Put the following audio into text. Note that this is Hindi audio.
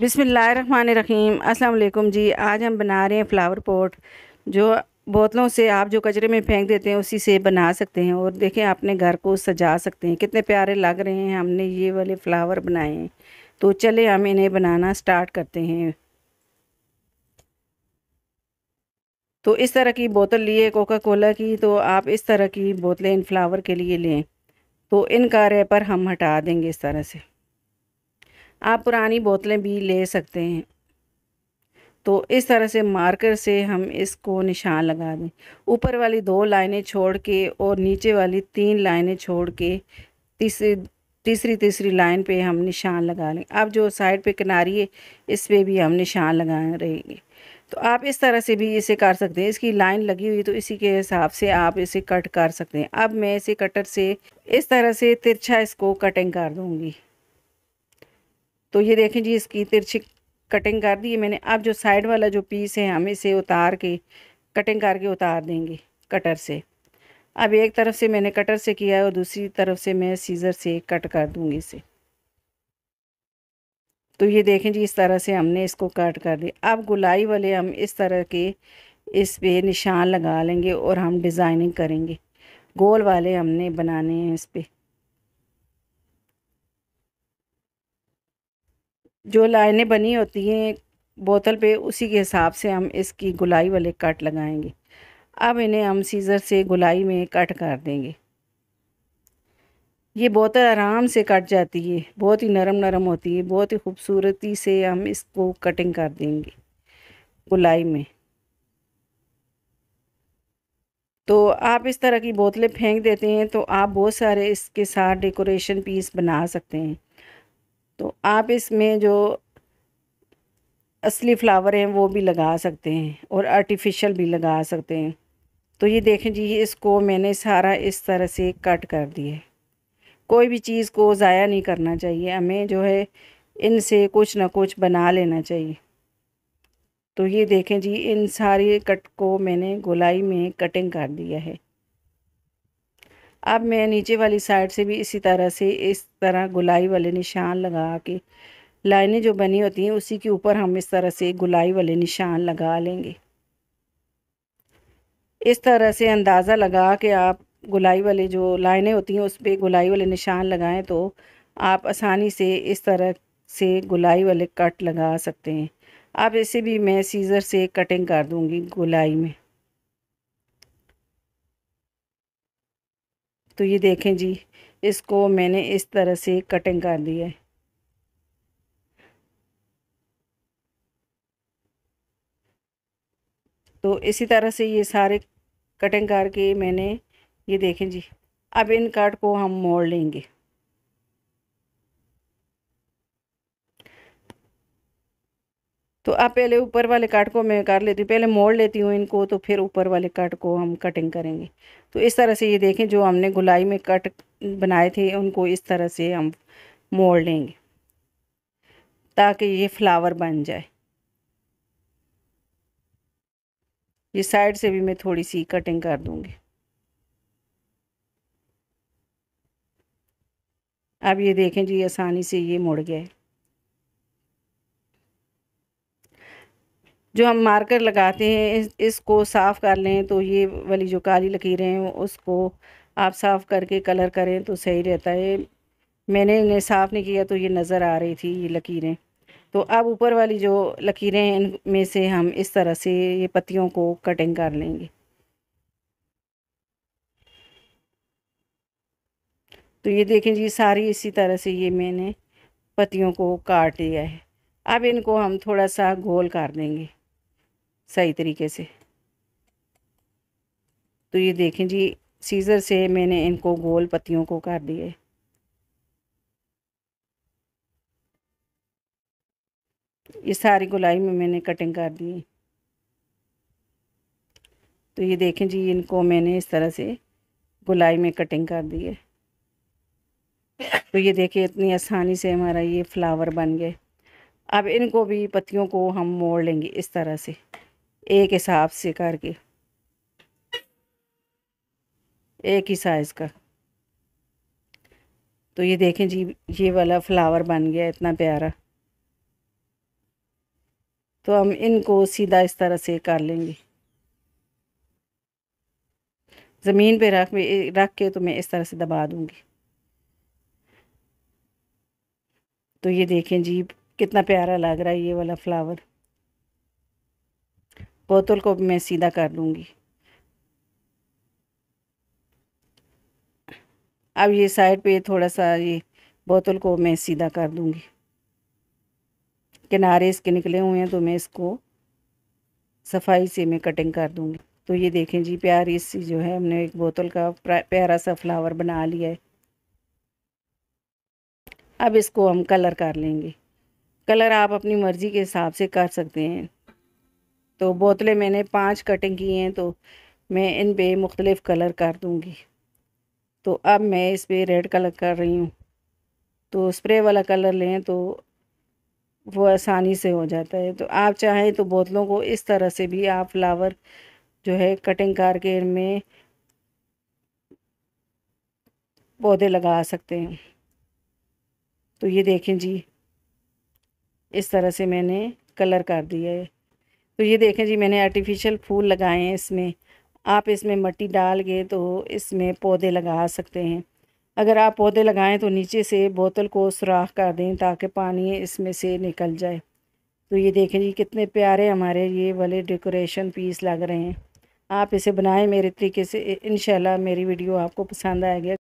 बिसमीम अस्सलाम जी आज हम बना रहे हैं फ्लावर पॉट जो बोतलों से आप जो कचरे में फेंक देते हैं उसी से बना सकते हैं और देखें अपने घर को सजा सकते हैं कितने प्यारे लग रहे हैं हमने ये वाले फ्लावर बनाए हैं तो चले हम इन्हें बनाना स्टार्ट करते हैं तो इस तरह की बोतल लिए कोका कोला की तो आप इस तरह की बोतलें इन फ्लावर के लिए लें तो इन कार्य पर हम हटा देंगे इस तरह से आप पुरानी बोतलें भी ले सकते हैं तो इस तरह से मार्कर से हम इसको निशान लगा दें ऊपर वाली दो लाइनें छोड़ के और नीचे वाली तीन लाइनें छोड़ के तीसरी तीसरी तीसरी लाइन पे हम निशान लगा लें अब जो साइड पे किनारी है इस पर भी हम निशान लगा रहेंगे तो आप इस तरह से भी इसे कर सकते हैं इसकी लाइन लगी हुई तो इसी के हिसाब से आप इसे कट कर सकते हैं अब मैं इसे कटर से इस तरह से तिरछा इसको कटिंग कर दूँगी तो ये देखें जी इसकी तिरछी कटिंग कर दी है मैंने अब जो साइड वाला जो पीस है हम इसे उतार के कटिंग करके उतार देंगे कटर से अब एक तरफ से मैंने कटर से किया है और दूसरी तरफ से मैं सीज़र से कट कर दूंगी इसे तो ये देखें जी इस तरह से हमने इसको कट कर दिया अब गुलाई वाले हम इस तरह के इस पे निशान लगा लेंगे और हम डिज़ाइनिंग करेंगे गोल वाले हमने बनाने हैं इस पर जो लाइनें बनी होती हैं बोतल पे उसी के हिसाब से हम इसकी गुलाई वाले कट लगाएंगे अब इन्हें हम सीज़र से गुलाई में कट कर देंगे ये बोतल आराम से कट जाती है बहुत ही नरम नरम होती है बहुत ही खूबसूरती से हम इसको कटिंग कर देंगे गुलाई में तो आप इस तरह की बोतलें फेंक देते हैं तो आप बहुत सारे इसके साथ डेकोरेशन पीस बना सकते हैं तो आप इसमें जो असली फ्लावर हैं वो भी लगा सकते हैं और आर्टिफिशियल भी लगा सकते हैं तो ये देखें जी इसको मैंने सारा इस तरह से कट कर दिया कोई भी चीज़ को ज़ाया नहीं करना चाहिए हमें जो है इनसे कुछ ना कुछ बना लेना चाहिए तो ये देखें जी इन सारे कट को मैंने गोलाई में कटिंग कर दिया है अब मैं नीचे वाली साइड से भी इसी तरह से इस तरह गुलाई वाले निशान लगा के लाइनें जो बनी होती हैं उसी के ऊपर हम इस तरह से गुलाई वाले निशान लगा लेंगे इस तरह से अंदाज़ा लगा के आप गुलाई वाले जो लाइनें होती हैं उस पर गुलाई वाले निशान लगाएं तो आप आसानी से इस तरह से गुलाई वाले कट लगा सकते हैं अब इसे भी मैं सीज़र से कटिंग कर दूँगी गुलाई में तो ये देखें जी इसको मैंने इस तरह से कटिंग कर दी है तो इसी तरह से ये सारे कटिंग करके मैंने ये देखें जी अब इन कार्ड को हम मोड़ लेंगे तो आप पहले ऊपर वाले काट को मैं कर लेती हूँ पहले मोड़ लेती हूँ इनको तो फिर ऊपर वाले काट को हम कटिंग करेंगे तो इस तरह से ये देखें जो हमने गुलाई में कट बनाए थे उनको इस तरह से हम मोड़ लेंगे ताकि ये फ्लावर बन जाए ये साइड से भी मैं थोड़ी सी कटिंग कर दूंगी अब ये देखें जी आसानी से ये मुड़ गया है जो हम मार्कर लगाते हैं इस, इसको साफ़ कर लें तो ये वाली जो काली लकीरें हैं उसको आप साफ़ करके कलर करें तो सही रहता है मैंने इन्हें साफ़ नहीं किया तो ये नज़र आ रही थी ये लकीरें तो अब ऊपर वाली जो लकीरें हैं इनमें से हम इस तरह से ये पत्तियों को कटिंग कर लेंगे तो ये देखें जी सारी इसी तरह से ये मैंने पत्तियों को काट लिया है अब इनको हम थोड़ा सा गोल कर देंगे सही तरीके से तो ये देखें जी सीज़र से मैंने इनको गोल पत्तियों को कर दिए ये सारी गुलाई में मैंने कटिंग कर दी तो ये देखें जी इनको मैंने इस तरह से गुलाई में कटिंग कर दी है तो ये देखें इतनी आसानी से हमारा ये फ्लावर बन गए अब इनको भी पत्तियों को हम मोड़ लेंगे इस तरह से एक हिसाब से करके एक ही साइज़ का तो ये देखें जी ये वाला फ्लावर बन गया इतना प्यारा तो हम इनको सीधा इस तरह से कर लेंगे ज़मीन पे रख रख के तो मैं इस तरह से दबा दूँगी तो ये देखें जी कितना प्यारा लग रहा है ये वाला फ्लावर बोतल को मैं सीधा कर लूँगी अब ये साइड पे थोड़ा सा ये बोतल को मैं सीधा कर दूँगी किनारे इसके निकले हुए हैं तो मैं इसको सफाई से मैं कटिंग कर दूँगी तो ये देखें जी प्यारी सी जो है हमने एक बोतल का प्यारा सा फ्लावर बना लिया है अब इसको हम कलर कर लेंगे कलर आप अपनी मर्ज़ी के हिसाब से कर सकते हैं तो बोतलें मैंने पांच कटिंग की हैं तो मैं इन पे मुख्तलिफ़ कलर कर दूँगी तो अब मैं इस पर रेड कलर कर रही हूँ तो स्प्रे वाला कलर लें तो वो आसानी से हो जाता है तो आप चाहें तो बोतलों को इस तरह से भी आप फ्लावर जो है कटिंग करके इनमें पौधे लगा सकते हैं तो ये देखें जी इस तरह से मैंने कलर कर दिया है तो ये देखें जी मैंने आर्टिफिशियल फूल लगाए हैं इसमें आप इसमें मट्टी डाल के तो इसमें पौधे लगा सकते हैं अगर आप पौधे लगाएं तो नीचे से बोतल को सुराख कर दें ताकि पानी इसमें से निकल जाए तो ये देखें जी कितने प्यारे हमारे ये वाले डेकोरेशन पीस लग रहे हैं आप इसे बनाएं मेरे तरीके से इन मेरी वीडियो आपको पसंद आएगी